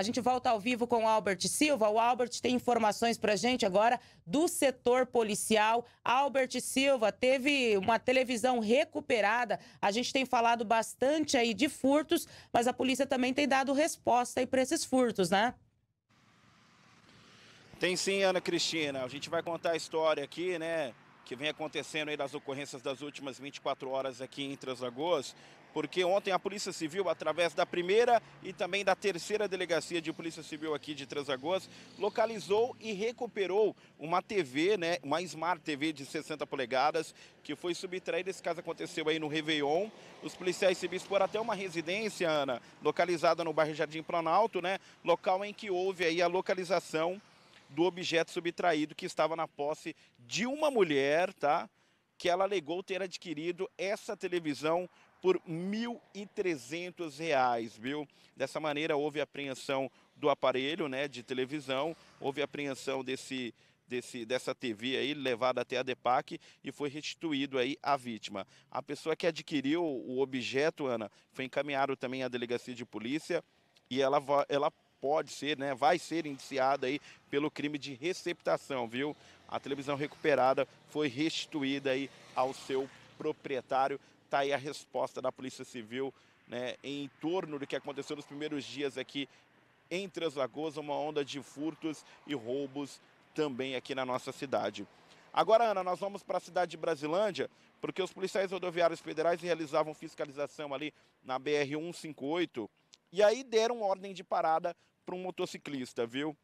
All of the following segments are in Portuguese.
A gente volta ao vivo com o Albert Silva. O Albert tem informações para gente agora do setor policial. Albert Silva teve uma televisão recuperada. A gente tem falado bastante aí de furtos, mas a polícia também tem dado resposta aí para esses furtos, né? Tem sim, Ana Cristina. A gente vai contar a história aqui, né? que vem acontecendo aí das ocorrências das últimas 24 horas aqui em Três Lagoas, porque ontem a Polícia Civil, através da primeira e também da terceira delegacia de Polícia Civil aqui de Três Lagoas, localizou e recuperou uma TV, né, uma Smart TV de 60 polegadas, que foi subtraída. Esse caso aconteceu aí no Réveillon. Os policiais civis foram até uma residência, Ana, localizada no bairro Jardim Planalto, né, local em que houve aí a localização do objeto subtraído que estava na posse de uma mulher, tá? Que ela alegou ter adquirido essa televisão por R$ 1.300, viu? Dessa maneira houve apreensão do aparelho, né, de televisão, houve apreensão desse Desse, dessa TV aí, levada até a DEPAC e foi restituído aí à vítima. A pessoa que adquiriu o objeto, Ana, foi encaminhado também à delegacia de polícia e ela, ela pode ser, né, vai ser indiciado aí pelo crime de receptação, viu? A televisão recuperada foi restituída aí ao seu proprietário. Tá aí a resposta da Polícia Civil, né, em torno do que aconteceu nos primeiros dias aqui em Três lagoas, uma onda de furtos e roubos também aqui na nossa cidade. Agora, Ana, nós vamos para a cidade de Brasilândia, porque os policiais rodoviários federais realizavam fiscalização ali na BR-158, e aí deram ordem de parada para um motociclista, viu? O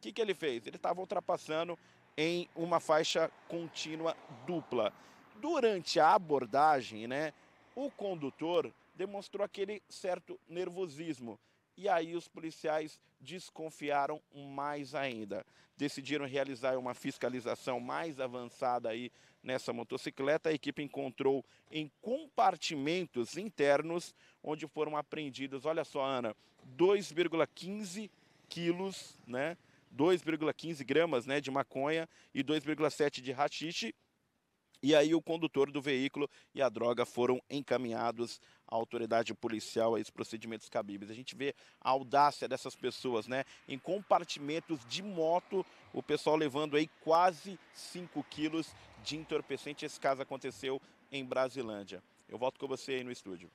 que, que ele fez? Ele estava ultrapassando em uma faixa contínua dupla. Durante a abordagem, né, o condutor demonstrou aquele certo nervosismo. E aí os policiais desconfiaram mais ainda. Decidiram realizar uma fiscalização mais avançada aí nessa motocicleta. A equipe encontrou em compartimentos internos onde foram apreendidos, olha só, Ana, 2,15 quilos, né? 2,15 gramas né, de maconha e 2,7 de rachixe e aí o condutor do veículo e a droga foram encaminhados à autoridade policial a esses procedimentos cabíveis. A gente vê a audácia dessas pessoas, né? Em compartimentos de moto, o pessoal levando aí quase 5 quilos de entorpecente. Esse caso aconteceu em Brasilândia. Eu volto com você aí no estúdio.